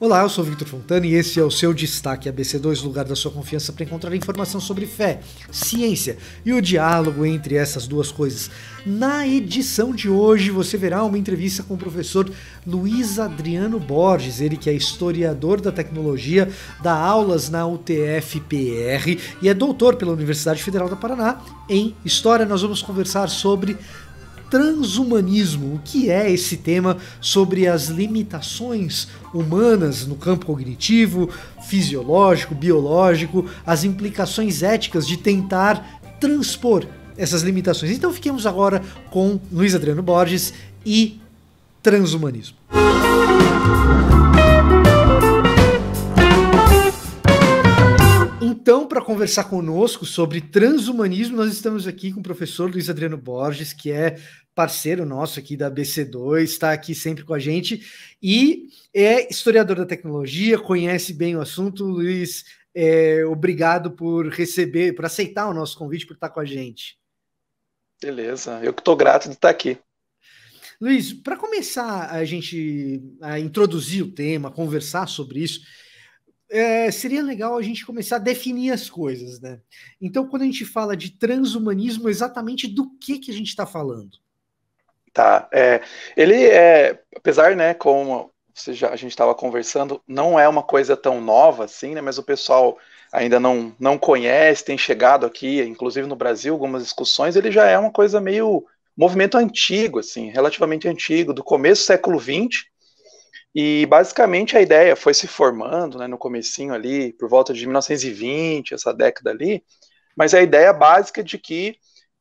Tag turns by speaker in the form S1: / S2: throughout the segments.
S1: Olá, eu sou Victor Fontana e esse é o seu Destaque ABC2, lugar da sua confiança para encontrar informação sobre fé, ciência e o diálogo entre essas duas coisas. Na edição de hoje você verá uma entrevista com o professor Luiz Adriano Borges, ele que é historiador da tecnologia, dá aulas na UTF-PR e é doutor pela Universidade Federal do Paraná em História. Nós vamos conversar sobre transhumanismo. O que é esse tema sobre as limitações humanas no campo cognitivo, fisiológico, biológico, as implicações éticas de tentar transpor essas limitações. Então fiquemos agora com Luiz Adriano Borges e transhumanismo. Música Então, para conversar conosco sobre transhumanismo, nós estamos aqui com o professor Luiz Adriano Borges, que é parceiro nosso aqui da BC2, está aqui sempre com a gente e é historiador da tecnologia, conhece bem o assunto. Luiz, é, obrigado por receber, por aceitar o nosso convite, por estar com a gente.
S2: Beleza, eu que estou grato de estar aqui.
S1: Luiz, para começar a gente a introduzir o tema, conversar sobre isso, é, seria legal a gente começar a definir as coisas, né? Então, quando a gente fala de transhumanismo, é exatamente do que, que a gente está falando?
S2: Tá. É, ele é, apesar, né, como já, a gente estava conversando, não é uma coisa tão nova assim, né? Mas o pessoal ainda não, não conhece, tem chegado aqui, inclusive no Brasil, algumas discussões, ele já é uma coisa meio movimento antigo, assim, relativamente antigo, do começo do século XX, e basicamente a ideia foi se formando né, no comecinho ali, por volta de 1920, essa década ali, mas a ideia básica de que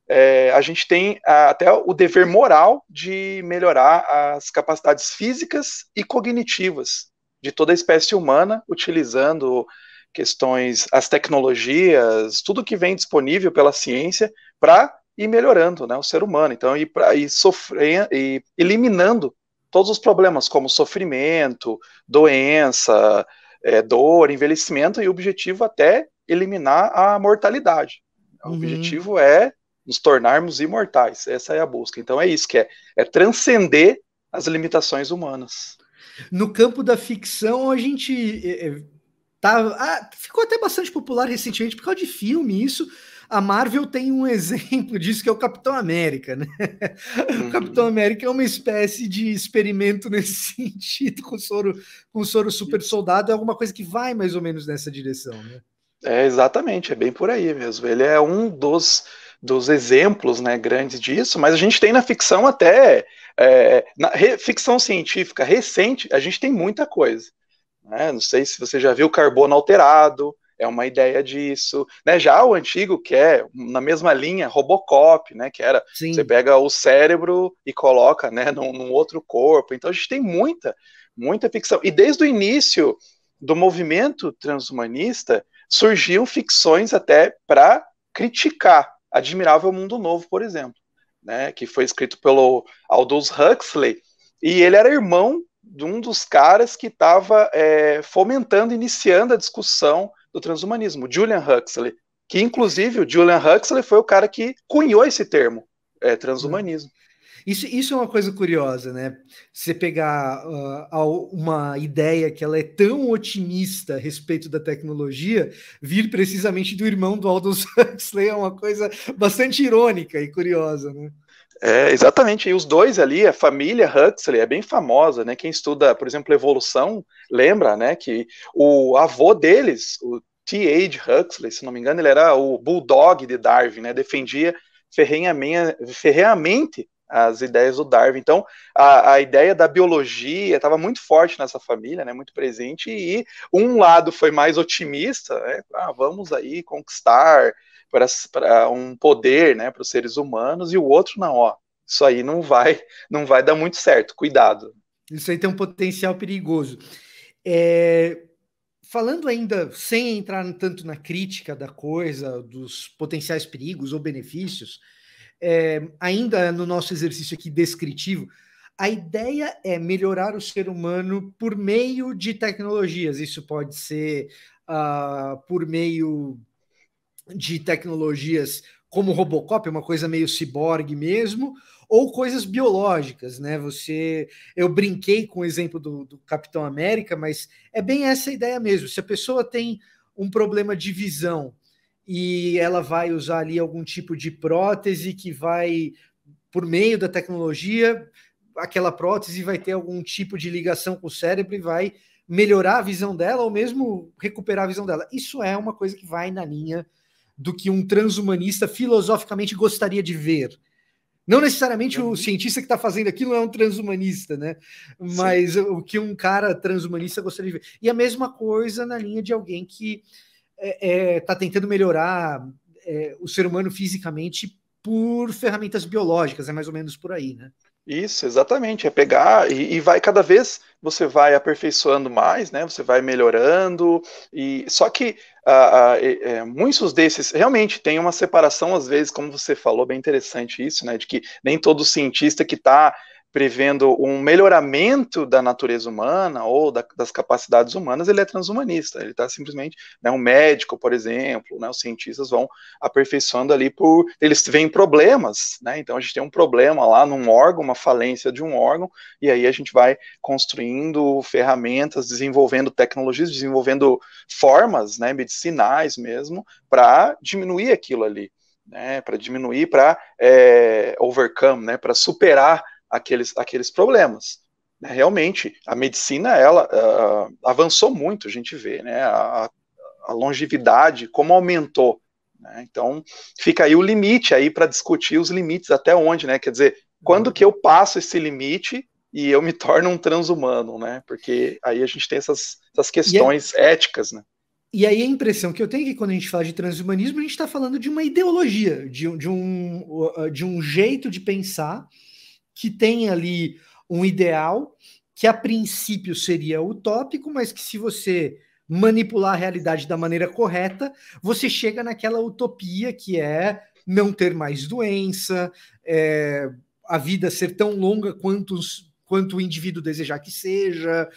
S2: é, a gente tem a, até o dever moral de melhorar as capacidades físicas e cognitivas de toda a espécie humana, utilizando questões, as tecnologias, tudo que vem disponível pela ciência para ir melhorando né, o ser humano. Então, e, pra, e sofrer, e eliminando todos os problemas, como sofrimento, doença, é, dor, envelhecimento, e o objetivo até eliminar a mortalidade. O uhum. objetivo é nos tornarmos imortais. Essa é a busca. Então é isso que é, é transcender as limitações humanas.
S1: No campo da ficção, a gente é, é tá, ah, ficou até bastante popular recentemente por causa de filme, isso, a Marvel tem um exemplo disso que é o Capitão América, né? Uhum. O Capitão uhum. América é uma espécie de experimento nesse sentido, com soro, com soro super soldado, é alguma coisa que vai mais ou menos nessa direção, né?
S2: É, exatamente, é bem por aí mesmo. Ele é um dos, dos exemplos né, grandes disso, mas a gente tem na ficção até. É, na re, ficção científica recente, a gente tem muita coisa. Né? Não sei se você já viu Carbono Alterado, é uma ideia disso, né? Já o antigo que é na mesma linha, Robocop, né? Que era Sim. você pega o cérebro e coloca, né? Num, num, outro corpo. Então a gente tem muita, muita ficção. E desde o início do movimento transhumanista surgiam ficções até para criticar Admirável Mundo Novo, por exemplo, né? Que foi escrito pelo Aldous Huxley e ele era irmão de um dos caras que estava é, eh, fomentando, iniciando a discussão do transhumanismo, Julian Huxley, que inclusive o Julian Huxley foi o cara que cunhou esse termo, é, transhumanismo. Hum.
S1: Isso, isso é uma coisa curiosa, né? Você pegar uh, uma ideia que ela é tão otimista a respeito da tecnologia, vir precisamente do irmão do Aldous Huxley é uma coisa bastante irônica e curiosa, né?
S2: É, exatamente. E os dois ali, a família Huxley é bem famosa, né? Quem estuda, por exemplo, evolução, lembra, né, que o avô deles, o T.H. Huxley, se não me engano, ele era o bulldog de Darwin, né? Defendia ferreamente as ideias do Darwin. Então, a, a ideia da biologia estava muito forte nessa família, né, muito presente, e um lado foi mais otimista, né, ah, vamos aí conquistar para um poder né, para os seres humanos, e o outro não, ó, isso aí não vai, não vai dar muito certo, cuidado.
S1: Isso aí tem um potencial perigoso. É, falando ainda, sem entrar tanto na crítica da coisa, dos potenciais perigos ou benefícios, é, ainda no nosso exercício aqui descritivo, a ideia é melhorar o ser humano por meio de tecnologias. Isso pode ser uh, por meio de tecnologias como Robocop, uma coisa meio ciborgue mesmo, ou coisas biológicas, né? Você, eu brinquei com o exemplo do, do Capitão América, mas é bem essa ideia mesmo. Se a pessoa tem um problema de visão e ela vai usar ali algum tipo de prótese que vai, por meio da tecnologia, aquela prótese vai ter algum tipo de ligação com o cérebro e vai melhorar a visão dela ou mesmo recuperar a visão dela. Isso é uma coisa que vai na linha do que um transhumanista filosoficamente gostaria de ver. Não necessariamente o uhum. cientista que está fazendo aquilo é um transhumanista, né? Mas Sim. o que um cara transhumanista gostaria de ver. E a mesma coisa na linha de alguém que está é, é, tá tentando melhorar é, o ser humano fisicamente por ferramentas biológicas, é mais ou menos por aí, né?
S2: Isso, exatamente. É pegar e, e, vai cada vez você vai aperfeiçoando mais, né? Você vai melhorando e só que ah, ah, é, muitos desses realmente tem uma separação, às vezes, como você falou, bem interessante isso, né? De que nem todo cientista que está prevendo um melhoramento da natureza humana ou da, das capacidades humanas, ele é transhumanista. Ele está simplesmente, né, um médico, por exemplo, né, os cientistas vão aperfeiçoando ali por eles veem problemas, né? Então a gente tem um problema lá num órgão, uma falência de um órgão, e aí a gente vai construindo ferramentas, desenvolvendo tecnologias, desenvolvendo formas, né, medicinais mesmo, para diminuir aquilo ali. Né, para diminuir, para é, eh, overcome, né, para superar aqueles, aqueles problemas. Né? Realmente, a medicina ela uh, avançou muito, a gente vê, né? A, a longevidade, como aumentou. Né? Então, fica aí o limite aí para discutir os limites até onde, né? Quer dizer, quando que eu passo esse limite e eu me torno um transhumano, né? Porque aí a gente tem essas, essas questões éticas, né?
S1: E aí a impressão que eu tenho é que quando a gente fala de transhumanismo, a gente está falando de uma ideologia, de, de, um, de um jeito de pensar que tem ali um ideal que a princípio seria utópico, mas que se você manipular a realidade da maneira correta, você chega naquela utopia que é não ter mais doença, é, a vida ser tão longa quanto, quanto o indivíduo desejar que seja,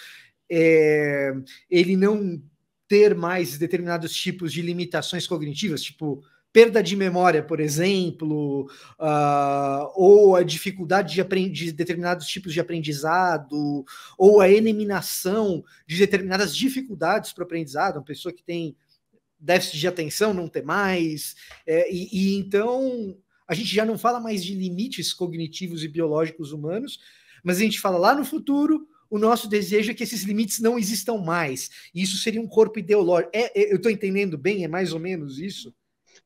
S1: é, ele não ter mais determinados tipos de limitações cognitivas, tipo perda de memória, por exemplo, uh, ou a dificuldade de, aprender determinados tipos de aprendizado, ou a eliminação de determinadas dificuldades para o aprendizado, uma pessoa que tem déficit de atenção, não tem mais, é, e, e então a gente já não fala mais de limites cognitivos e biológicos humanos, mas a gente fala lá no futuro o nosso desejo é que esses limites não existam mais. E isso seria um corpo ideológico. É, é, eu estou entendendo bem, é mais ou menos isso?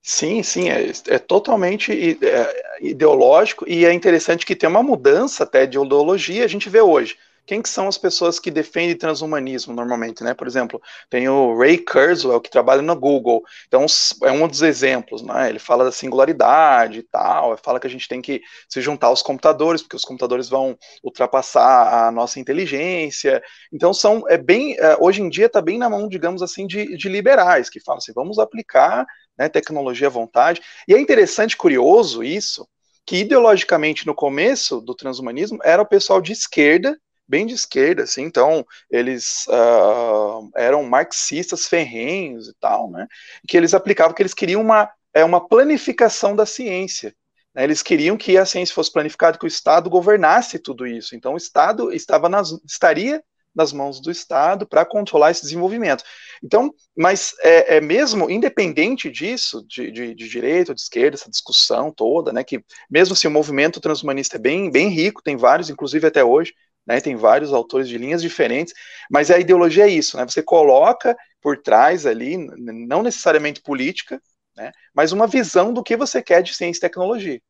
S2: Sim, sim, é, é totalmente é, ideológico e é interessante que tem uma mudança até de ideologia, a gente vê hoje quem que são as pessoas que defendem transhumanismo normalmente, né? Por exemplo, tem o Ray Kurzweil, que trabalha na Google, então é um dos exemplos, né? Ele fala da singularidade e tal, é, fala que a gente tem que se juntar aos computadores, porque os computadores vão ultrapassar a nossa inteligência, então são, é bem, é, hoje em dia está bem na mão, digamos assim, de, de liberais, que falam assim, vamos aplicar né, tecnologia à vontade, e é interessante, curioso isso, que ideologicamente no começo do transhumanismo era o pessoal de esquerda bem de esquerda, assim, então eles uh, eram marxistas ferrenhos e tal, né? Que eles aplicavam que eles queriam uma, é, uma planificação da ciência. Né, eles queriam que a ciência fosse planificada, que o Estado governasse tudo isso. Então, o Estado estava nas, estaria nas mãos do Estado para controlar esse desenvolvimento. Então, mas é, é mesmo independente disso, de, de, de direita ou de esquerda, essa discussão toda, né, que mesmo assim o movimento transhumanista é bem, bem rico, tem vários, inclusive até hoje, né? Tem vários autores de linhas diferentes, mas a ideologia é isso, né? Você coloca por trás ali, não necessariamente política, né? mas uma visão do que você quer de ciência e tecnologia.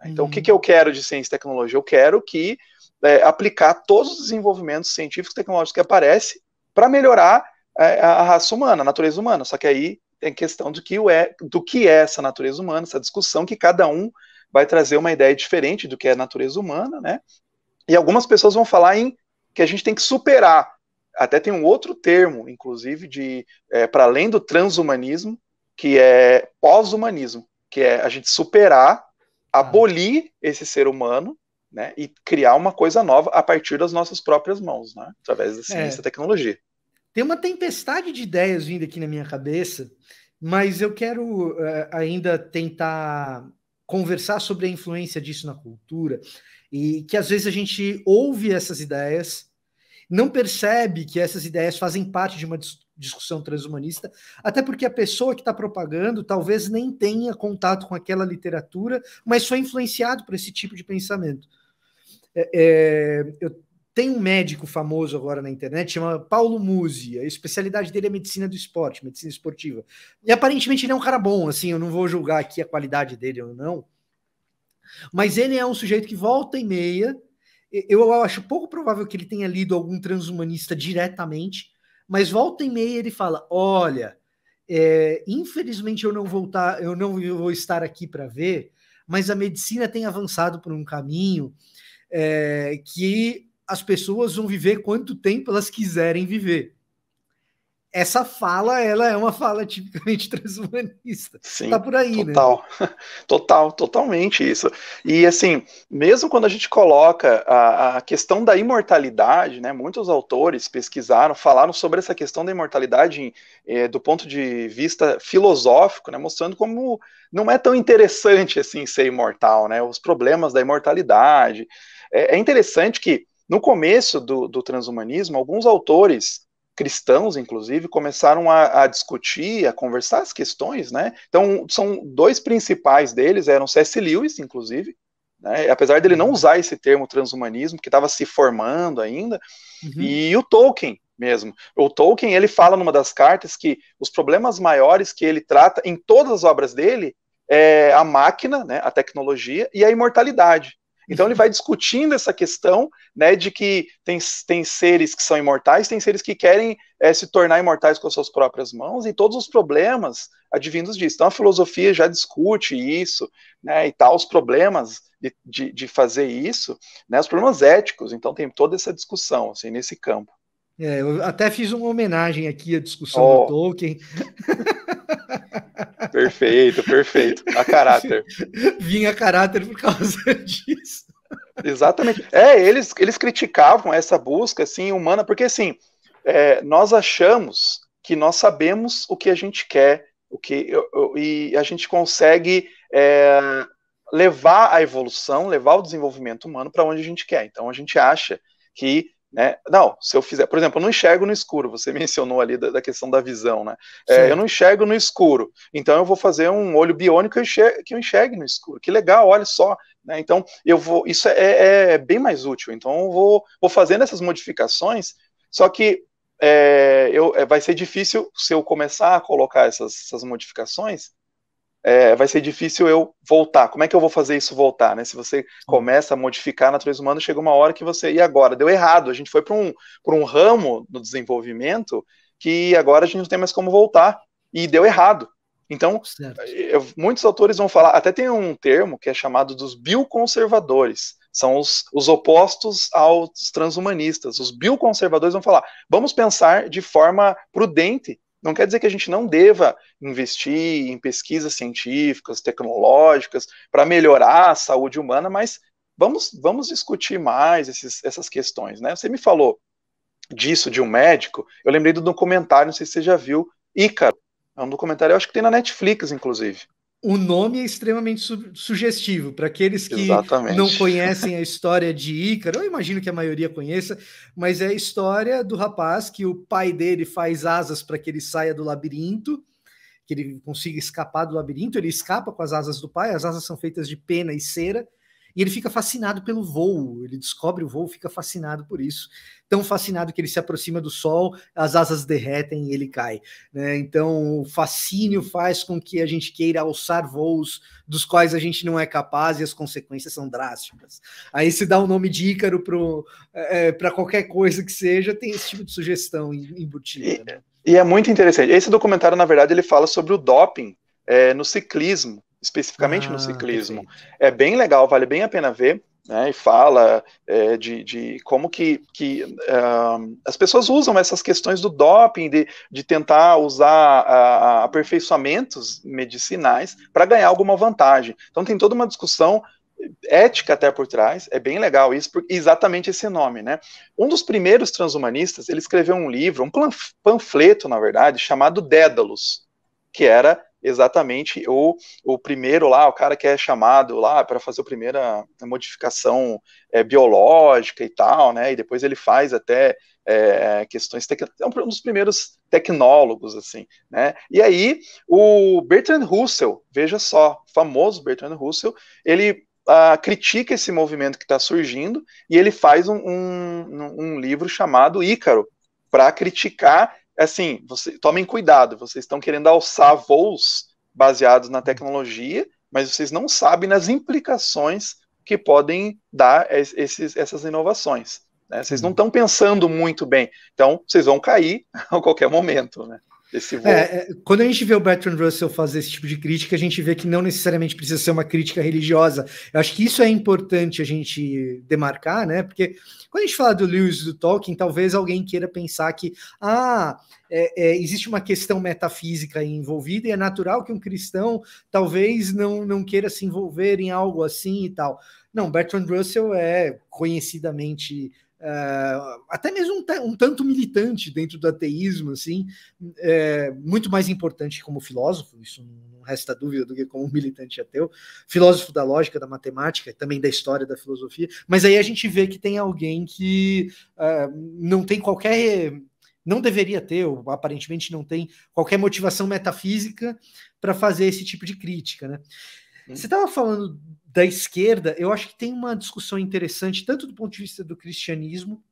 S2: Né? Então, uhum. o que, uhum. que eu quero de ciência e tecnologia? Eu quero que é, aplicar todos os desenvolvimentos científicos e tecnológicos que aparecem para melhorar é, a raça humana, a natureza humana. Só que aí tem questão do que, é, do que é essa natureza humana, essa discussão que cada um vai trazer uma ideia diferente do que é a natureza humana, né? E algumas pessoas vão falar em que a gente tem que superar. Até tem um outro termo, inclusive, de é, para além do transhumanismo, que é pós-humanismo, que é a gente superar, ah. abolir esse ser humano né, e criar uma coisa nova a partir das nossas próprias mãos, né, através da é. ciência é. da tecnologia.
S1: Tem uma tempestade de ideias vindo aqui na minha cabeça, mas eu quero uh, ainda tentar conversar sobre a influência disso na cultura e que às vezes a gente ouve essas ideias, não percebe que essas ideias fazem parte de uma discussão transhumanista, até porque a pessoa que está propagando talvez nem tenha contato com aquela literatura, mas foi influenciado por esse tipo de pensamento. É, é, eu tem um médico famoso agora na internet, chama Paulo Musi. A especialidade dele é medicina do esporte, medicina esportiva. E aparentemente ele é um cara bom, assim, eu não vou julgar aqui a qualidade dele ou não. Mas ele é um sujeito que volta e meia. Eu acho pouco provável que ele tenha lido algum transhumanista diretamente, mas volta e meia ele fala: olha, é, infelizmente eu não voltar, eu não vou estar aqui para ver, mas a medicina tem avançado por um caminho é, que as pessoas vão viver quanto tempo elas quiserem viver. Essa fala, ela é uma fala tipicamente transhumanista. Sim, tá por aí,
S2: né? total. né? Total, totalmente isso. E assim, mesmo quando a gente coloca a, a questão da imortalidade, né? Muitos autores pesquisaram, falaram sobre essa questão da imortalidade eh, do ponto de vista filosófico, né? Mostrando como não é tão interessante assim ser imortal, né? Os problemas da imortalidade. é, é interessante que no começo do, do transhumanismo, alguns autores cristãos, inclusive, começaram a, a, discutir, a conversar as questões, né? Então, são dois principais deles, eram C.S. Lewis, inclusive, né? apesar dele não uhum. usar esse termo transhumanismo, que estava se formando ainda, uhum. e o Tolkien mesmo. O Tolkien, ele fala numa das cartas que os problemas maiores que ele trata em todas as obras dele é a máquina, né, a tecnologia e a imortalidade. Então ele vai discutindo essa questão, né, de que tem, tem seres que são imortais, tem seres que querem é, se tornar imortais com as suas próprias mãos, e todos os problemas advindos disso. Então a filosofia já discute isso, né, e tal, os problemas de, de, de fazer isso, né, os problemas éticos, então tem toda essa discussão, assim, nesse campo.
S1: É, eu até fiz uma homenagem aqui à discussão oh. do Tolkien.
S2: perfeito, perfeito. A caráter.
S1: Vinha caráter por causa disso. Exatamente.
S2: É, eles, eles criticavam essa busca assim, humana, porque assim, é, nós achamos que nós sabemos o que a gente quer, o que e a gente consegue é, levar a evolução, levar o desenvolvimento humano para onde a gente quer. Então a gente acha que né? Não, se eu fizer, por exemplo, eu não enxergo no escuro. Você mencionou ali da, da questão da visão, né? É, eu não enxergo no escuro, então eu vou fazer um olho biônico que eu enxergue, no escuro. Que legal, olha só. Né? Então eu vou, isso é, é, é bem mais útil. Então eu vou, vou fazendo essas modificações. Só que é, eu, é, vai ser difícil se eu começar a colocar essas, essas modificações é, vai ser difícil eu voltar. Como é que eu vou fazer isso voltar? Né? Se você começa a modificar a natureza humana, chega uma hora que você. E agora? Deu errado. A gente foi para um, um ramo no desenvolvimento que agora a gente não tem mais como voltar. E deu errado. Então, eu, muitos autores vão falar, até tem um termo que é chamado dos bioconservadores, são os, os opostos aos transhumanistas. Os bioconservadores vão falar, vamos pensar de forma prudente não quer dizer que a gente não deva investir em pesquisas científicas, tecnológicas, para melhorar a saúde humana, mas vamos, vamos discutir mais esses, essas questões, né? Você me falou disso de um médico, eu lembrei do documentário, não sei se você já viu, Ícaro. É um documentário, eu acho que tem na Netflix, inclusive
S1: o nome é extremamente su sugestivo. Para aqueles que Exatamente. não conhecem a história de Ícaro, eu imagino que a maioria conheça, mas é a história do rapaz que o pai dele faz asas para que ele saia do labirinto, que ele consiga escapar do labirinto. Ele escapa com as asas do pai, as asas são feitas de pena e cera. E ele fica fascinado pelo voo, ele descobre o voo, fica fascinado por isso. Tão fascinado que ele se aproxima do sol, as asas derretem e ele cai. Né? Então, o fascínio faz com que a gente queira alçar voos dos quais a gente não é capaz e as consequências são drásticas. Aí se dá o um nome de Ícaro para é, é qualquer coisa que seja, tem esse tipo de sugestão embutida. Né?
S2: E, e é muito interessante. Esse documentário, na verdade, ele fala sobre o doping é, no ciclismo especificamente ah, no ciclismo. Perfeito. É bem legal, vale bem a pena ver. Né, e fala é, de, de, como que, que uh, as pessoas usam essas questões do doping, de, de tentar usar uh, aperfeiçoamentos medicinais para ganhar alguma vantagem. Então tem toda uma discussão ética até por trás, é bem legal isso, exatamente esse nome, né? Um dos primeiros transhumanistas, ele escreveu um livro, um panfleto, na verdade, chamado Dédalus, que era exatamente o, o primeiro lá, o cara que é chamado lá para fazer a primeira modificação é, biológica e tal, né? E depois ele faz até é, questões técnicas, é um dos primeiros tecnólogos, assim, né? E aí o Bertrand Russell, veja só, famoso Bertrand Russell, ele Uh, critica esse movimento que está surgindo e ele faz um, um, um livro chamado Ícaro para criticar assim, você, tomem cuidado, vocês estão querendo alçar voos baseados na tecnologia, mas vocês não sabem as implicações que podem dar esses, essas inovações. Né? Vocês não uhum. estão pensando muito bem, então vocês vão cair a qualquer momento. Né? É, voo. É,
S1: quando a gente vê o Bertrand Russell fazer esse tipo de crítica, a gente vê que não necessariamente precisa ser uma crítica religiosa. Eu acho que isso é importante a gente demarcar, né? Porque quando a gente fala do Lewis do Tolkien, talvez alguém queira pensar que ah, é, é, existe uma questão metafísica envolvida e é natural que um cristão talvez não, não queira se envolver em algo assim e tal. Não, Bertrand Russell é conhecidamente Uh, até mesmo um, um, tanto militante dentro do ateísmo, assim, é, é, muito mais importante como filósofo, isso não resta dúvida do que como militante ateu, filósofo da lógica, da matemática, também da história, da filosofia, mas aí a gente vê que tem alguém que é, não tem qualquer não deveria ter, ou aparentemente não tem qualquer motivação metafísica para fazer esse tipo de crítica. Né? Você estava falando da esquerda, eu acho que tem uma discussão interessante, tanto do ponto de vista do cristianismo,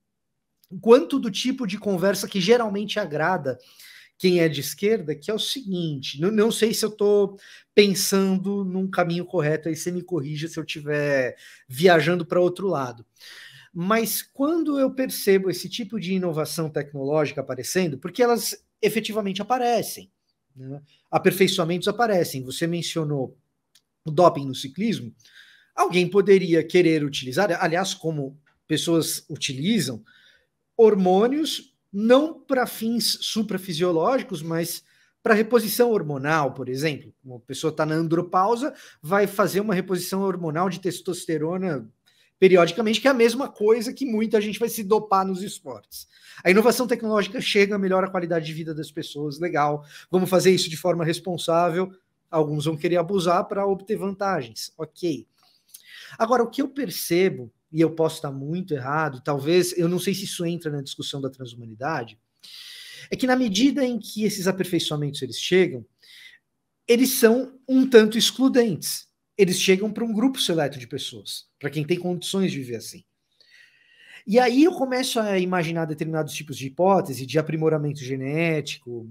S1: quanto do tipo de conversa que geralmente agrada quem é de esquerda, que é o seguinte: não, não sei se eu estou pensando num caminho correto, aí você me corrija se eu estiver viajando para outro lado. Mas quando eu percebo esse tipo de inovação tecnológica aparecendo, porque elas efetivamente aparecem, né? aperfeiçoamentos aparecem. Você mencionou o doping no ciclismo. Alguém poderia querer utilizar, aliás, como pessoas utilizam, hormônios não para fins suprafisiológicos, mas para reposição hormonal, por exemplo. Uma pessoa está na andropausa, vai fazer uma reposição hormonal de testosterona periodicamente, que é a mesma coisa que muita gente vai se dopar nos esportes. A inovação tecnológica chega, melhora a qualidade de vida das pessoas, legal, vamos fazer isso de forma responsável. Alguns vão querer abusar para obter vantagens, ok. Agora, o que eu percebo e eu posso estar muito errado, talvez, eu não sei se isso entra na discussão da transhumanidade, é que na medida em que esses aperfeiçoamentos eles chegam, eles são um tanto excludentes. Eles chegam para um grupo seleto de pessoas, para quem tem condições de viver assim. E aí eu começo a imaginar determinados tipos de hipótese de aprimoramento genético.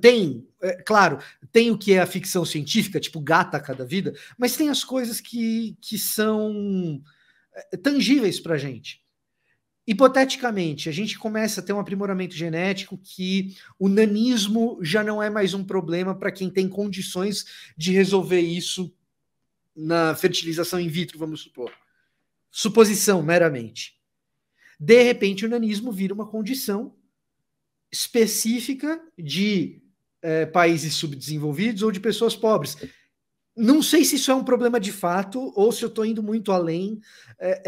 S1: Tem, é, claro, tem o que é a ficção científica, tipo gata a cada vida, mas tem as coisas que, que são é, tangíveis para a gente. Hipoteticamente, a gente começa a ter um aprimoramento genético que o nanismo já não é mais um problema para quem tem condições de resolver isso na fertilização in vitro, vamos supor. Suposição, meramente. De repente, o nanismo vira uma condição específica de é, países subdesenvolvidos ou de pessoas pobres não sei se isso é um problema de fato ou se eu estou indo muito além é,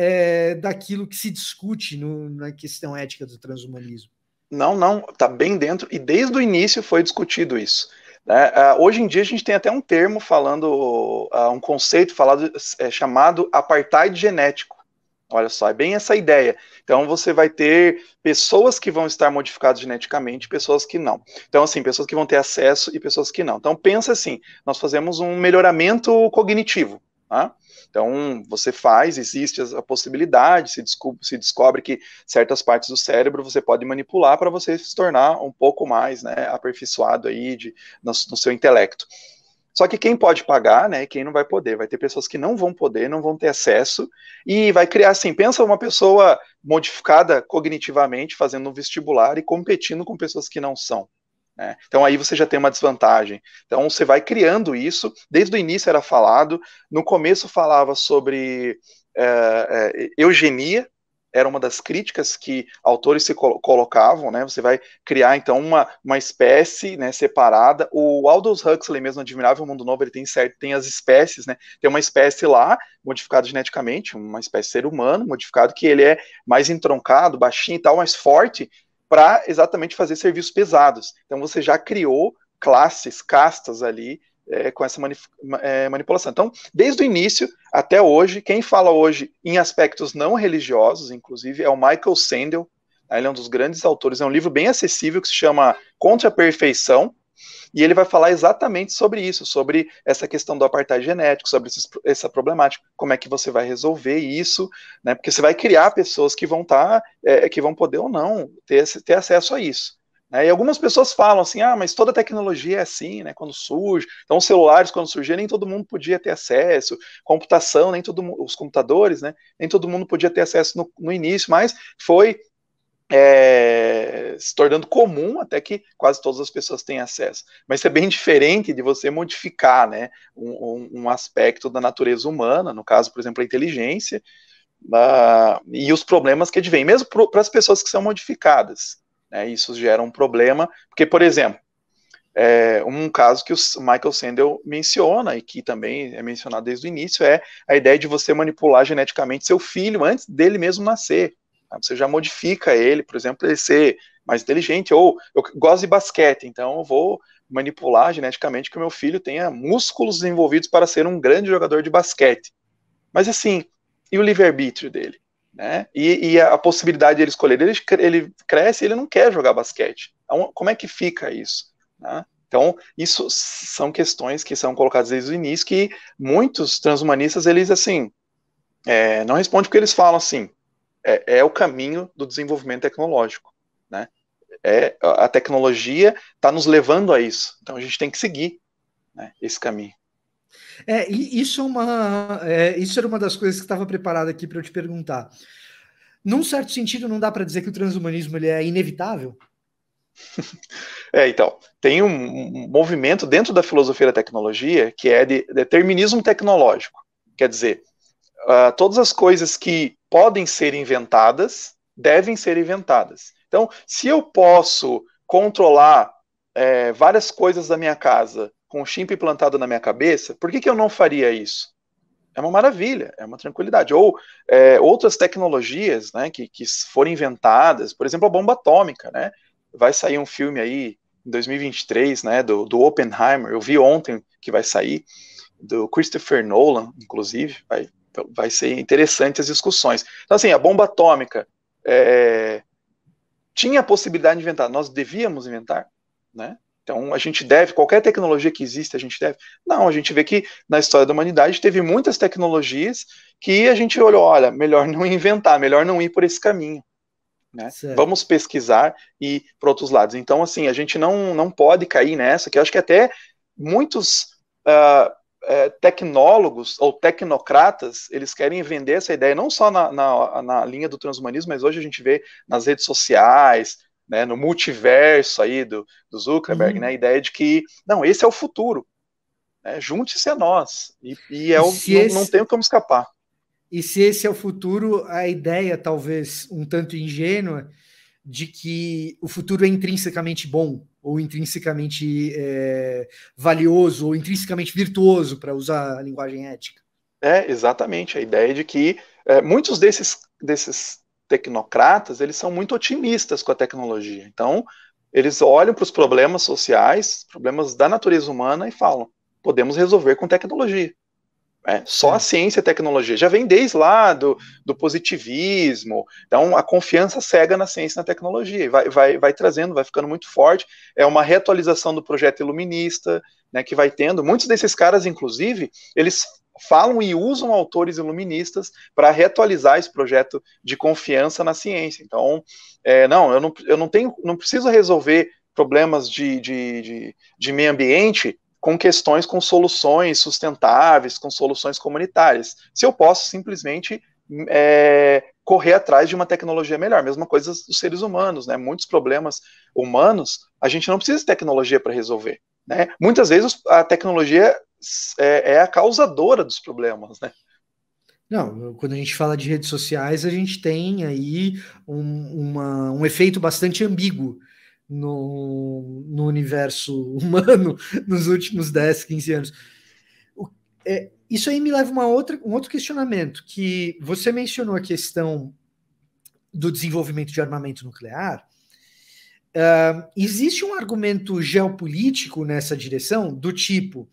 S1: é, daquilo que se discute no, na questão ética do transhumanismo.
S2: Não, não, está bem dentro e desde o início foi discutido isso. Né? Ah, hoje em dia a gente tem até um termo falando, ah, um conceito falado, é, chamado apartheid genético. Olha só, é bem essa ideia. Então você vai ter pessoas que vão estar modificadas geneticamente, pessoas que não. Então assim, pessoas que vão ter acesso e pessoas que não. Então pensa assim, nós fazemos um melhoramento cognitivo, tá? Então, você faz, existe a possibilidade, se descobre, se descobre que certas partes do cérebro você pode manipular para você se tornar um pouco mais né, aperfeiçoado aí de, no, no seu intelecto. Só que quem pode pagar, né, quem não vai poder, vai ter pessoas que não vão poder, não vão ter acesso, e vai criar assim, pensa uma pessoa modificada cognitivamente, fazendo um vestibular e competindo com pessoas que não são. Né? Então aí você já tem uma desvantagem. Então você vai criando isso, desde o início era falado, no começo falava sobre é, é, eugenia, era uma das críticas que autores se col colocavam, né? Você vai criar então uma, uma espécie, né, separada. O Aldous Huxley mesmo, Admirável Mundo Novo, ele tem certo, tem as espécies, né? Tem uma espécie lá modificada geneticamente, uma espécie ser humano modificado que ele é mais entroncado, baixinho e tal, mais forte para exatamente fazer serviços pesados. Então você já criou classes, castas ali é, com essa é, manipulação. Então, desde o início até hoje, quem fala hoje em aspectos não religiosos, inclusive, é o Michael Sandel. Né? Ele é um dos grandes autores. É um livro bem acessível que se chama Contra a Perfeição. E ele vai falar exatamente sobre isso, sobre essa questão do apartheid genético, sobre esses, essa problemática, como é que você vai resolver isso, né? Porque você vai criar pessoas que vão estar, tá, é, que vão poder ou não ter, ter acesso a isso. Né? E algumas pessoas falam assim, ah, mas toda tecnologia é assim, né? Quando surge, então celulares quando surgiram nem todo mundo podia ter acesso, computação nem todo os computadores, né? Nem todo mundo podia ter acesso no, no início, mas foi é, se tornando comum até que quase todas as pessoas têm acesso. Mas isso é bem diferente de você modificar né, um, um aspecto da natureza humana, no caso, por exemplo, a inteligência, uh, e os problemas que advêm, mesmo para as pessoas que são modificadas. Né? Isso gera um problema, porque, por exemplo, é, um caso que o Michael Sandel menciona e que também é mencionado desde o início é a ideia de você manipular geneticamente seu filho antes dele mesmo nascer. Tá? Você já modifica ele, por exemplo, ele ser mais inteligente, ou eu gosto de basquete, então eu vou manipular geneticamente que o meu filho tenha músculos desenvolvidos para ser um grande jogador de basquete. Mas assim, e o livre-arbítrio dele? né? E, e a, possibilidade de ele escolher, ele, ele cresce, ele não quer jogar basquete. Então, como é que fica isso? Né? Então, isso são questões que são colocadas desde o início, que muitos transhumanistas, eles, assim, é, não respondem porque eles falam assim, é, é, o caminho do desenvolvimento tecnológico, né? É, a tecnologia está nos levando a isso, então a gente tem que seguir né, esse caminho.
S1: É, isso, é uma, é, isso era uma das coisas que estava preparada aqui para eu te perguntar. Num certo sentido, não dá para dizer que o transhumanismo ele é inevitável?
S2: É, então, tem um movimento dentro da filosofia da tecnologia que é de determinismo tecnológico. Quer dizer, uh, todas as coisas que podem ser inventadas devem ser inventadas. Então, se eu posso controlar é, várias coisas da minha casa com o chimp implantado na minha cabeça, por que, que eu não faria isso? É uma maravilha, é uma tranquilidade. Ou é, outras tecnologias né, que, que foram inventadas, por exemplo, a bomba atômica, né? Vai sair um filme aí em 2023, né, do, do Oppenheimer, eu vi ontem que vai sair, do Christopher Nolan, inclusive, vai, vai ser interessante as discussões. Então, assim, a bomba atômica é, tinha a possibilidade de inventar, nós devíamos inventar, né? Então, a gente deve, qualquer tecnologia que existe, a gente deve. Não, a gente vê que na história da humanidade teve muitas tecnologias que a gente olhou, olha, melhor não inventar, melhor não ir por esse caminho. Né? Vamos pesquisar e ir para outros lados. Então, assim, a gente não, não pode cair nessa, que eu acho que até muitos uh, uh, tecnólogos ou tecnocratas, eles querem vender essa ideia, não só na, na, na linha do transhumanismo, mas hoje a gente vê nas redes sociais, né, no multiverso aí do, do Zuckerberg, uhum. né, a ideia de que, não, esse é o futuro, né, junte-se a nós, e, e é e o, não, não tem como escapar.
S1: E se esse é o futuro, a ideia, talvez um tanto ingênua, de que o futuro é intrinsecamente bom, ou intrinsecamente é, valioso, ou intrinsecamente virtuoso, para usar a linguagem ética.
S2: É, exatamente. A ideia de que é, muitos desses, desses tecnocratas, eles são muito otimistas com a tecnologia. Então, eles olham para os problemas sociais, problemas da natureza humana e falam: podemos resolver com tecnologia. É, só Sim. a ciência e a tecnologia. Já vem desde lá do, do, positivismo, então a confiança cega na ciência e na tecnologia. Vai, vai, vai trazendo, vai ficando muito forte. É uma reatualização do projeto iluminista, né, que vai tendo. Muitos desses caras, inclusive, eles falam e usam autores iluministas para reatualizar esse projeto de confiança na ciência. Então, é, não, eu não, eu não tenho, não preciso resolver problemas de, de, de, de meio ambiente com questões, com soluções sustentáveis, com soluções comunitárias. Se eu posso simplesmente é, correr atrás de uma tecnologia melhor. Mesma coisa dos seres humanos, né? Muitos problemas humanos a gente não precisa de tecnologia para resolver. Né? Muitas vezes a tecnologia é, é a causadora dos problemas, né?
S1: Não, quando a gente fala de redes sociais, a gente tem aí um, uma, um efeito bastante ambíguo no, no universo humano nos últimos 10, 15 anos. O, é, isso aí me leva a uma outra, um outro questionamento, que você mencionou a questão do desenvolvimento de armamento nuclear. Uh, existe um argumento geopolítico nessa direção, do tipo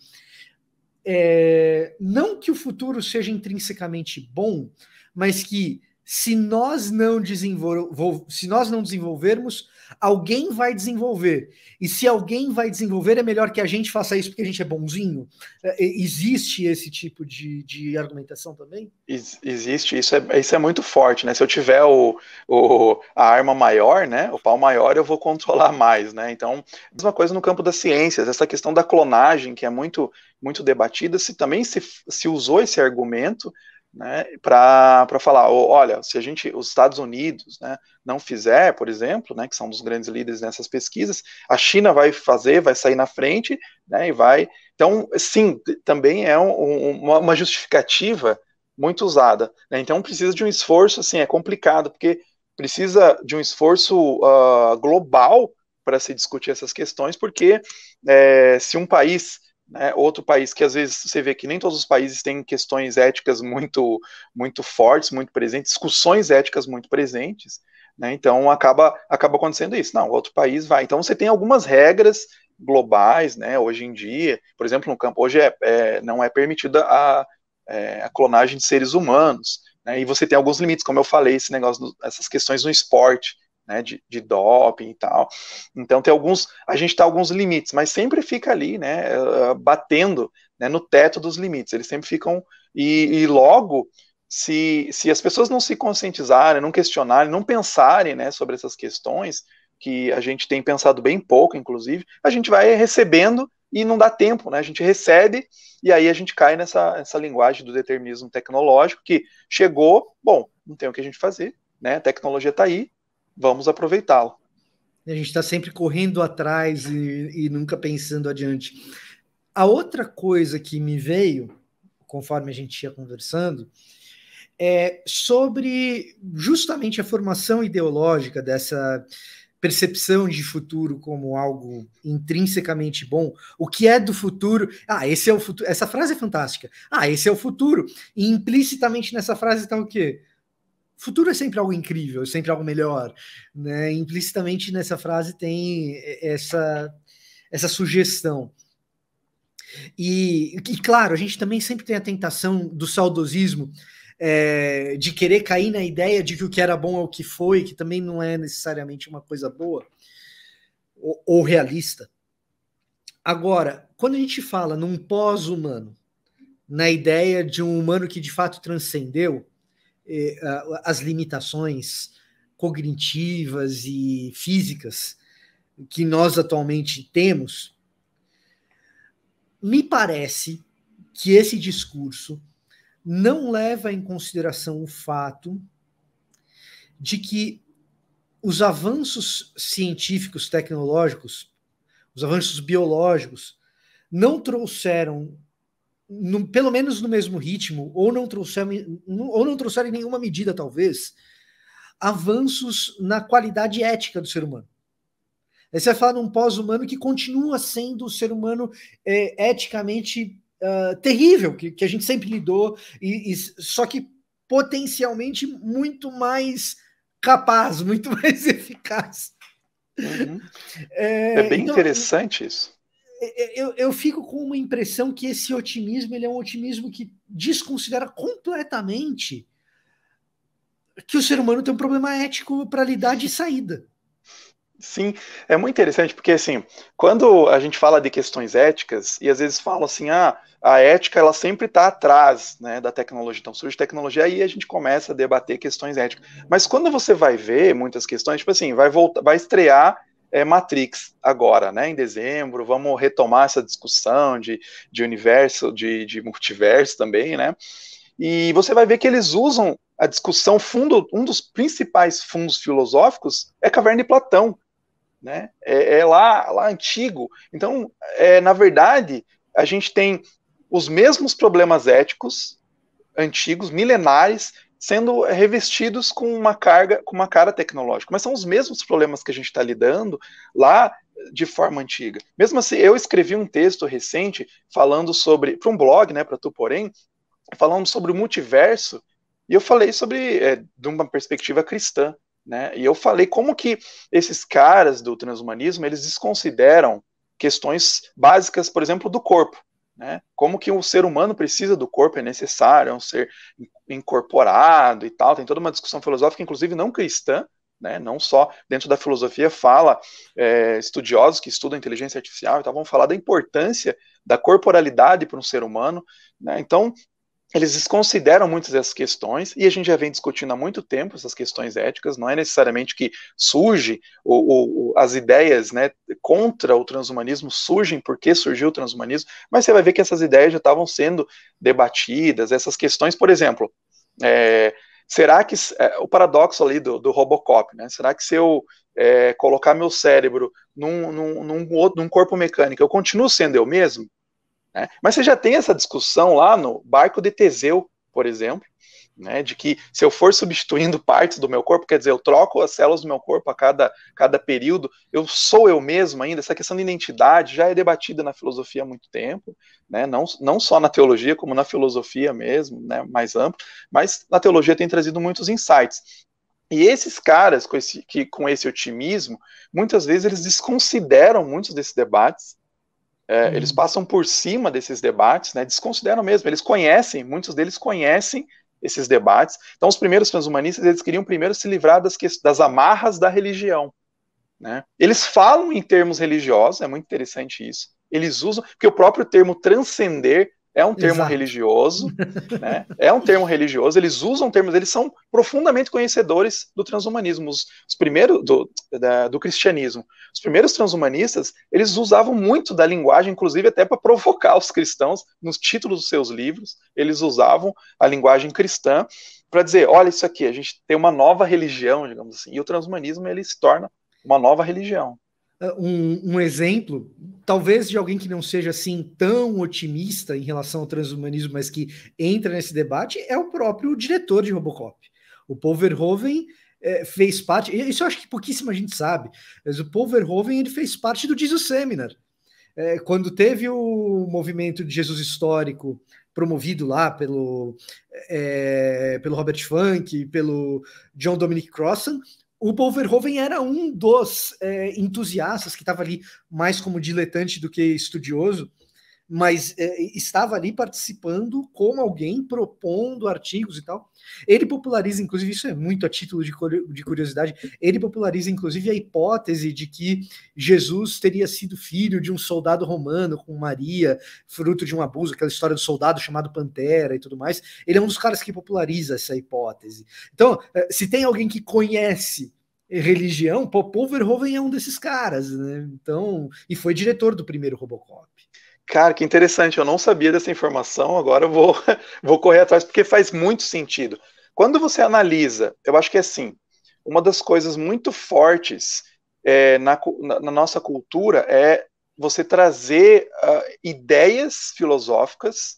S1: é, não que o futuro seja intrinsecamente bom, mas que se nós não, desenvol... se nós não desenvolvermos Alguém vai desenvolver. E se alguém vai desenvolver, é melhor que a gente faça isso porque a gente é bonzinho? É, é, existe esse tipo de, de argumentação também?
S2: Existe, isso é, isso é muito forte, né? Se eu tiver o, o, a arma maior, né? O pau maior, eu vou controlar mais, né? Então, mesma coisa no campo das ciências, essa questão da clonagem, que é muito, muito debatida, se também se, se usou esse argumento né, para falar, olha, se a gente, os Estados Unidos, né, não fizer, por exemplo, né, que são um dos grandes líderes nessas pesquisas, a China vai fazer, vai sair na frente, né, e vai. Então, sim, também é um, uma, justificativa muito usada. Né, então, precisa de um esforço, assim, é complicado, porque precisa de um esforço uh, global para se discutir essas questões, porque é, se um país né? Outro país que às vezes você vê que nem todos os países têm questões éticas muito, muito fortes, muito presentes, discussões éticas muito presentes. Né? Então acaba, acaba acontecendo isso. Não, outro país vai. Então você tem algumas regras globais, né? Hoje em dia, por exemplo, no campo hoje é, é não é permitida a, é, a clonagem de seres humanos. Né? E você tem alguns limites, como eu falei, esse negócio, essas questões no esporte né, de, de doping e tal. Então tem alguns, a gente está alguns limites, mas sempre fica ali, né, ah, batendo né, no teto dos limites. Eles sempre ficam e, e logo se, se as pessoas não se conscientizarem, não questionarem, não pensarem, né, sobre essas questões que a gente tem pensado bem pouco, inclusive, a gente vai recebendo e não dá tempo, né? A gente recebe e aí a gente cai nessa essa linguagem do determinismo tecnológico que chegou, bom, não tem o que a gente fazer, né? A tecnologia está aí, vamos aproveitá-lo.
S1: A gente está sempre correndo atrás e, e nunca pensando adiante. A outra coisa que me veio, conforme a gente ia conversando, é sobre justamente a formação ideológica dessa percepção de futuro como algo intrinsecamente bom, o que é do futuro? Ah, esse é o futuro. Essa frase é fantástica. Ah, esse é o futuro. E implicitamente nessa frase está o quê? futuro é sempre algo incrível, é sempre algo melhor, né? Implicitamente nessa frase tem essa essa sugestão. E, e claro, a gente também sempre tem a tentação do saudosismo é, de querer cair na ideia de que o que era bom é o que foi, que também não é necessariamente uma coisa boa ou, ou realista. Agora, quando a gente fala num pós-humano, na ideia de um humano que de fato transcendeu, eh, as limitações cognitivas e físicas que nós atualmente temos, me parece que esse discurso não leva em consideração o fato de que os avanços científicos, tecnológicos, os avanços biológicos, não trouxeram no, pelo menos no mesmo ritmo, ou não trouxeram ou não trouxerem nenhuma medida, talvez, avanços na qualidade ética do ser humano. Aí você vai falar num pós-humano que continua sendo o ser humano é, eticamente uh, terrível, que, que, a gente sempre lidou, e, e, só que potencialmente muito mais capaz, muito mais eficaz. Uhum. É, é, bem então,
S2: interessante isso.
S1: É, é, eu, eu fico com uma impressão que esse otimismo ele é um otimismo que desconsidera completamente que o ser humano tem um problema ético para lidar de saída. Sim, é muito interessante porque assim,
S2: quando a gente fala de questões éticas e às vezes falam assim, ah, a ética ela sempre está atrás, né, da tecnologia. Então surge tecnologia aí a gente começa a debater questões éticas. Mas quando você vai ver muitas questões, tipo assim, vai voltar, vai estrear é, Matrix agora, né? Em dezembro, vamos retomar essa discussão de, de universo, de, de multiverso também, né? E você vai ver que eles usam a discussão fundo, um dos principais fundos filosóficos é Caverna e Platão, né? É, é lá, lá antigo. Então, é, na verdade, a gente tem os mesmos problemas éticos antigos, milenares, sendo revestidos com uma carga, com uma cara tecnológica. Mas são os mesmos problemas que a gente está lidando lá de forma antiga. Mesmo assim, eu escrevi um texto recente falando sobre, para um blog, né, para tu porém, falando sobre o multiverso. E eu falei sobre, é, de uma perspectiva cristã, né? E eu falei como que esses caras do transhumanismo eles desconsideram questões básicas, por exemplo, do corpo, né? Como que o um ser humano precisa do corpo é necessário, é um ser incorporado e tal, tem toda uma discussão filosófica, inclusive não cristã, né? não só dentro da filosofia fala é, estudiosos que estudam inteligência artificial e tal, vão falar da importância da corporalidade para um ser humano, né? então eles desconsideram muitas dessas questões, e a gente já vem discutindo há muito tempo essas questões éticas, não é necessariamente que surge, ou, ou as ideias né, contra o transhumanismo surgem porque surgiu o transhumanismo, mas você vai ver que essas ideias já estavam sendo debatidas, essas questões, por exemplo, é, será que é, o paradoxo ali do, do, Robocop, né, será que se eu é, colocar meu cérebro num, num, num, outro, num corpo mecânico, eu continuo sendo eu mesmo? Né? Mas você já tem essa discussão lá no barco de Teseu, por exemplo, né, de que se eu for substituindo partes do meu corpo, quer dizer, eu troco as células do meu corpo a cada, cada período, eu sou eu mesmo ainda. Essa questão de identidade já é debatida na filosofia há muito tempo, né, não, não só na teologia, como na filosofia mesmo, né, mais amplo, mas na teologia tem trazido muitos insights. E esses caras, com esse, que, com esse otimismo, muitas vezes eles desconsideram muitos desses debates, é, uhum. Eles passam por cima desses debates, né, desconsideram mesmo, eles conhecem, muitos deles conhecem esses debates. Então, os primeiros transhumanistas, eles queriam primeiro se livrar das, das amarras da religião. Né? Eles falam em termos religiosos, é muito interessante isso. Eles usam, porque o próprio termo transcender é um termo Exato. religioso, né? É um termo religioso. Eles usam termos, eles são profundamente conhecedores do transhumanismo. Os, os primeiros do, da, do cristianismo, os primeiros transhumanistas, eles usavam muito da linguagem, inclusive até para provocar os cristãos nos títulos dos seus livros. Eles usavam a linguagem cristã para dizer, olha isso aqui, a gente tem uma nova religião, digamos assim. E o transhumanismo ele se torna uma nova religião.
S1: Eh, um, um, exemplo, talvez de alguém que não seja assim tão otimista em relação ao transhumanismo, mas que entra nesse debate, é o próprio diretor de Robocop. O Paul Verhoeven é, fez parte, isso eu acho que pouquíssima gente sabe, mas o Paul Verhoeven ele fez parte do Jesus Seminar. É, quando teve o movimento de Jesus Histórico promovido lá pelo, é, pelo Robert Funk, pelo John Dominic Crossan, o Paul Verhoeven era um dos é, entusiastas que estava ali mais como diletante do que estudioso, mas é, estava ali participando como alguém propondo artigos e tal. Ele populariza, inclusive, isso é muito a título de, de curiosidade, ele populariza, inclusive, a hipótese de que Jesus teria sido filho de um soldado romano com Maria, fruto de um abuso, aquela história do soldado chamado Pantera e tudo mais. Ele é um dos caras que populariza essa hipótese. Então, é, se tem alguém que conhece religião, Paul Verhoeven é um desses caras, né? Então, e foi diretor do primeiro Robocop.
S2: Cara, que interessante, eu não sabia dessa informação, agora eu vou, vou correr atrás, porque faz muito sentido. Quando você analisa, eu acho que é assim, uma das coisas muito fortes é, na, na, nossa cultura é você trazer uh, ideias filosóficas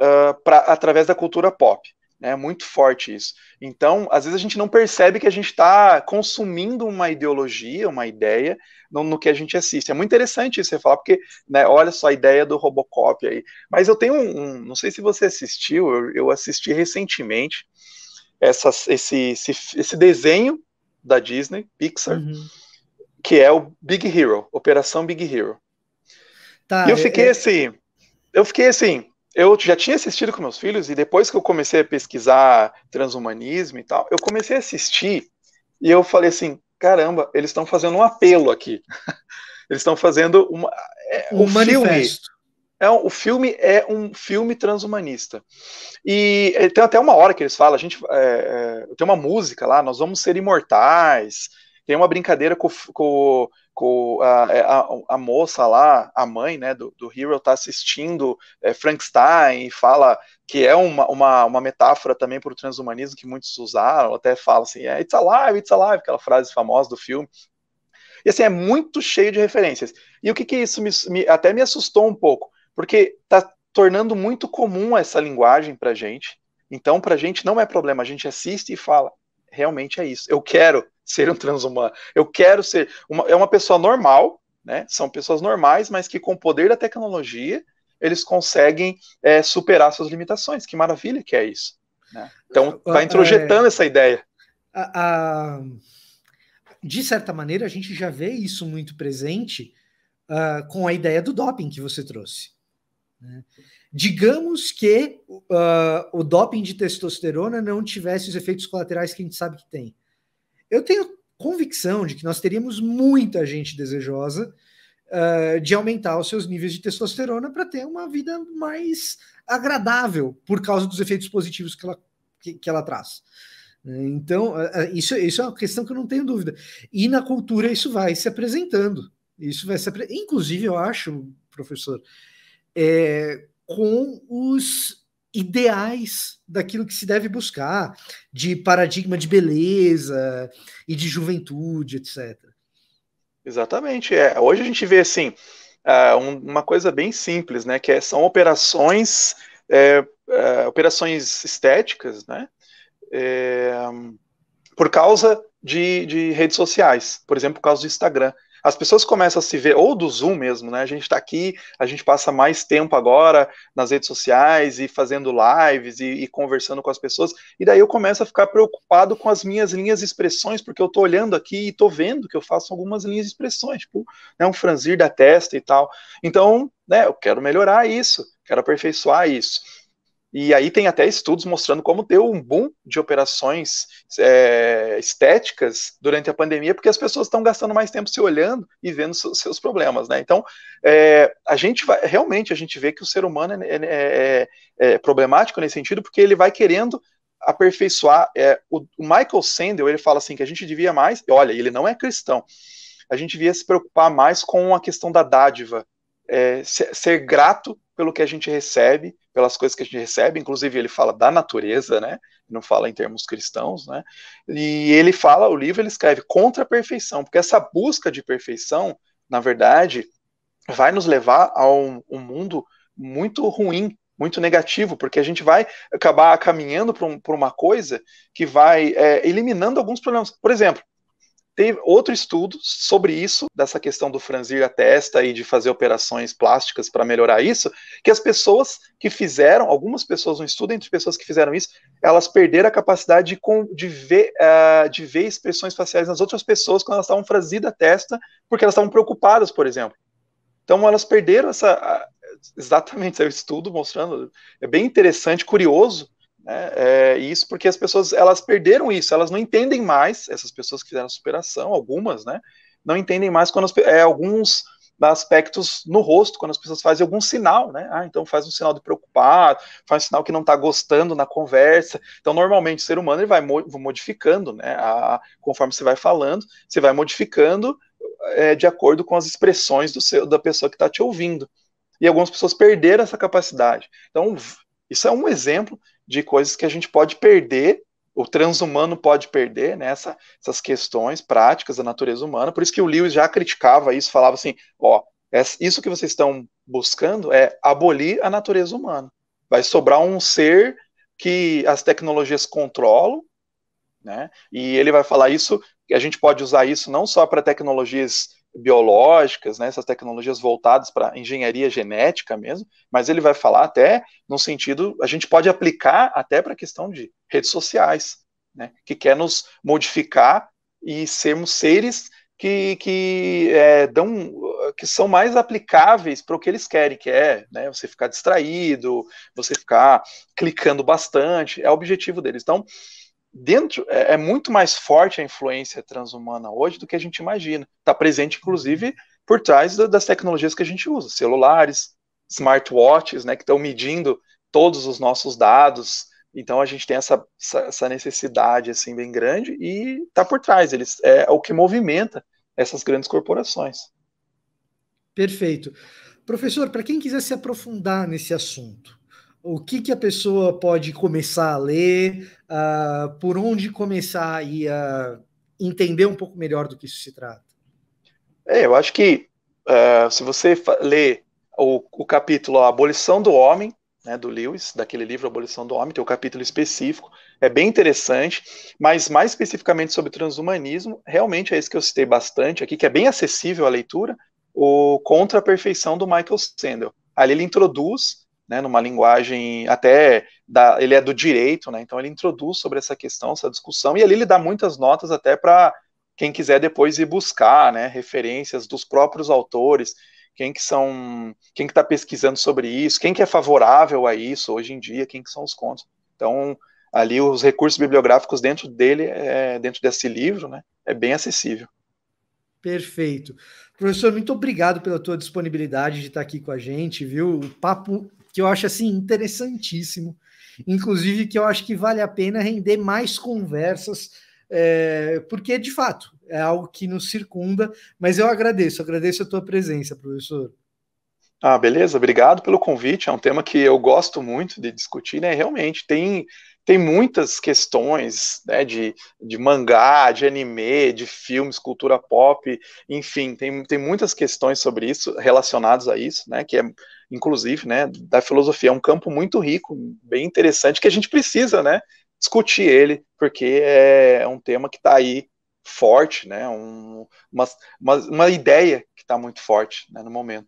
S2: uh, pra, através da cultura pop. Né? É muito forte isso. Então, às vezes a gente não percebe que a gente está consumindo uma ideologia, uma ideia, no, no, que a gente assiste. É muito interessante isso você falar, porque, né, olha só a ideia do Robocop aí. Mas eu tenho um. um não sei se você assistiu, eu, eu assisti recentemente essa, esse, esse, esse, desenho da Disney, Pixar, uhum. que é o Big Hero, Operação Big Hero. Tá, e eu fiquei é, é assim. Eu fiquei assim eu já tinha assistido com meus filhos e depois que eu comecei a pesquisar transhumanismo e tal, eu comecei a assistir e eu falei assim, caramba, eles estão fazendo um apelo aqui. Eles estão fazendo uma, é,
S1: um, é um filme.
S2: É, o filme é um filme transhumanista. E eh, tem até uma hora que eles falam, a gente é, é tem uma música lá, nós vamos ser imortais, tem uma brincadeira com, com, com a, é, a, a, moça lá, a mãe né, do, do Hero, tá assistindo é, Frankenstein e fala que é uma, uma, uma metáfora também para o transhumanismo que muitos usaram, até fala assim, é, it's alive, it's alive, aquela frase famosa do filme. E assim, é muito cheio de referências. E o que que isso me, me até me assustou um pouco, porque tá tornando muito comum essa linguagem pra gente. Então, pra gente não é problema, a gente assiste e fala, realmente é isso. Eu quero, ser um transhumano. Eu quero ser. Uma, é uma pessoa normal, né? São pessoas normais, mas que com o poder da tecnologia eles conseguem é, superar suas
S1: limitações. Que maravilha que é isso.
S2: Né? Então, é, vai é, introjetando essa ideia.
S1: A, a, de certa maneira, a gente já vê isso muito presente uh, com a ideia do doping que você trouxe. Né? Digamos que uh, o doping de testosterona não tivesse os efeitos colaterais que a gente sabe que tem. Eu tenho convicção de que nós teríamos muita gente desejosa uh, de aumentar os seus níveis de testosterona para ter uma vida mais agradável por causa dos efeitos positivos que ela, que, que ela traz. Então, eh, eh, isso, isso é uma questão que eu não tenho dúvida. E na cultura isso vai se apresentando. Isso vai se apre... Inclusive, eu acho, professor, é, com os ideais daquilo que se deve buscar, de paradigma de beleza e de juventude, etc.
S2: Exatamente. É. Hoje a gente vê assim ah, uma coisa bem simples, né? Que é, são operações, é, é, operações estéticas, né? É, por causa de, de redes sociais, por exemplo, por causa do Instagram as pessoas começam a se ver, ou do Zoom mesmo, né? A gente está aqui, a gente passa mais tempo agora nas redes sociais e fazendo lives e, e, conversando com as pessoas, e daí eu começo a ficar preocupado com as minhas linhas de expressões, porque eu estou olhando aqui e estou vendo que eu faço algumas linhas de expressões, tipo, né, um franzir da testa e tal. Então, né, eu quero melhorar isso, quero aperfeiçoar isso. E aí tem até estudos mostrando como deu um boom de operações é, estéticas durante a pandemia, porque as pessoas estão gastando mais tempo se olhando e vendo seus problemas, né? Então, é, a gente vai, realmente, a gente vê que o ser humano é, é, é, é problemático nesse sentido, porque ele vai querendo aperfeiçoar. É, o, Michael Sandel, ele fala assim, que a gente devia mais, olha, ele não é cristão, a gente devia se preocupar mais com a questão da dádiva, ser grato pelo que a gente recebe pelas coisas que a gente recebe, inclusive ele fala da natureza, né? Não fala em termos cristãos, né? E ele fala, o livro ele escreve contra a perfeição, porque essa busca de perfeição, na verdade, vai nos levar a um, um mundo muito ruim, muito negativo, porque a gente vai acabar caminhando para um, uma coisa que vai é, eliminando alguns problemas. Por exemplo, Teve outro estudo sobre isso, dessa questão do franzir a testa e de fazer operações plásticas para melhorar isso, que as pessoas que fizeram, algumas pessoas, um estudo entre pessoas que fizeram isso, elas perderam a capacidade de, de ver, uh, de ver expressões faciais nas outras pessoas quando elas estavam franzidas a testa, porque elas estavam preocupadas, por exemplo. Então elas perderam essa. Exatamente, é o estudo mostrando. É bem interessante, curioso, né? É, é, isso porque as pessoas elas perderam isso, elas não entendem mais, essas pessoas que fizeram superação, algumas, né? Não entendem mais quando as, é, alguns aspectos no rosto, quando as pessoas fazem algum sinal, né? Ah, então faz um sinal de preocupado, faz um sinal que não está gostando na conversa. Então, normalmente, o ser humano ele vai modificando, né? A, conforme você vai falando, você vai modificando é, de acordo com as expressões do seu, da pessoa que está te ouvindo. E algumas pessoas perderam essa capacidade. Então, isso é um exemplo de coisas que a gente pode perder, o transhumano pode perder, né, essas questões práticas da natureza humana. Por isso que o Lewis já criticava isso, falava assim: ó, isso que vocês estão buscando é abolir a natureza humana. Vai sobrar um ser que as tecnologias controlam, né? E ele vai falar isso, a gente pode usar isso não só para tecnologias biológicas, né, essas tecnologias voltadas para engenharia genética mesmo, mas ele vai falar até no sentido, a gente pode aplicar até para a questão de redes sociais, né, que quer nos modificar e sermos seres que, que é, dão que são mais aplicáveis para o que eles querem, que é né, você ficar distraído, você ficar clicando bastante, é o objetivo deles. Então, dentro é, é, muito mais forte a influência transhumana hoje do que a gente imagina. Está presente, inclusive, por trás da, das tecnologias que a gente usa, celulares, smartwatches, né, que estão medindo todos os nossos dados. Então a gente tem essa, essa necessidade assim bem grande e está por trás. Eles é, é o que movimenta essas grandes corporações.
S1: Perfeito. Professor, para quem quiser se aprofundar nesse assunto, o que, que a pessoa pode começar a ler, uh, por onde começar a, ir, uh, entender um pouco melhor do que isso se trata?
S2: É, eu acho que uh, se você ler o, o, capítulo A Abolição do Homem, né, do Lewis, daquele livro Abolição do Homem, tem um capítulo específico, é bem interessante, mas mais especificamente sobre transhumanismo, realmente é isso que eu citei bastante aqui, que é bem acessível à leitura, o Contra a Perfeição, do Michael Sandel. Ali ele introduz né, numa linguagem até da, ele é do direito, né, então ele introduz sobre essa questão, essa discussão, e ali ele dá muitas notas até para quem quiser depois ir buscar né, referências dos próprios autores, quem que são, quem que está pesquisando sobre isso, quem que é favorável a isso hoje em dia, quem que são os contos. Então, ali os recursos bibliográficos dentro dele, é, dentro desse livro, né, é bem acessível.
S1: Perfeito. Professor, muito obrigado pela tua disponibilidade de estar aqui com a gente, viu? O papo que eu acho assim interessantíssimo, inclusive que eu acho que vale a pena render mais conversas, é, porque de fato é algo que nos circunda. Mas eu agradeço, agradeço a tua presença, professor.
S2: Ah, beleza, obrigado pelo convite. É um tema que eu gosto muito de discutir, né? Realmente tem tem muitas questões né, de, de mangá, de anime, de filmes, cultura pop, enfim, tem, tem muitas questões sobre isso, relacionadas a isso, né, que é inclusive, né, da filosofia. É um campo muito rico, bem interessante, que a gente precisa, né, discutir ele, porque é, é um tema que está aí forte, né, um, uma, uma, uma ideia que está muito forte né, no momento.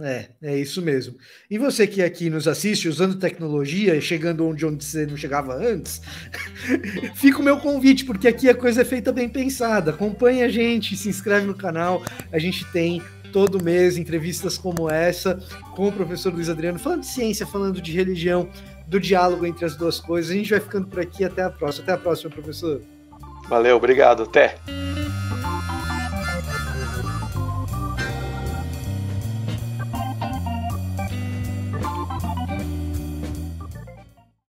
S1: É, é isso mesmo. E você que aqui nos assiste usando tecnologia e chegando onde, onde você não chegava antes, fica o meu convite, porque aqui a coisa é feita bem pensada. Acompanhe a gente, se inscreve no canal. A gente tem todo mês, entrevistas como essa, com o professor Luiz Adriano, falando de ciência, falando de religião, do diálogo entre as duas coisas. A gente vai ficando por aqui, até a próxima. Até a próxima, professor.
S2: Valeu, obrigado, até.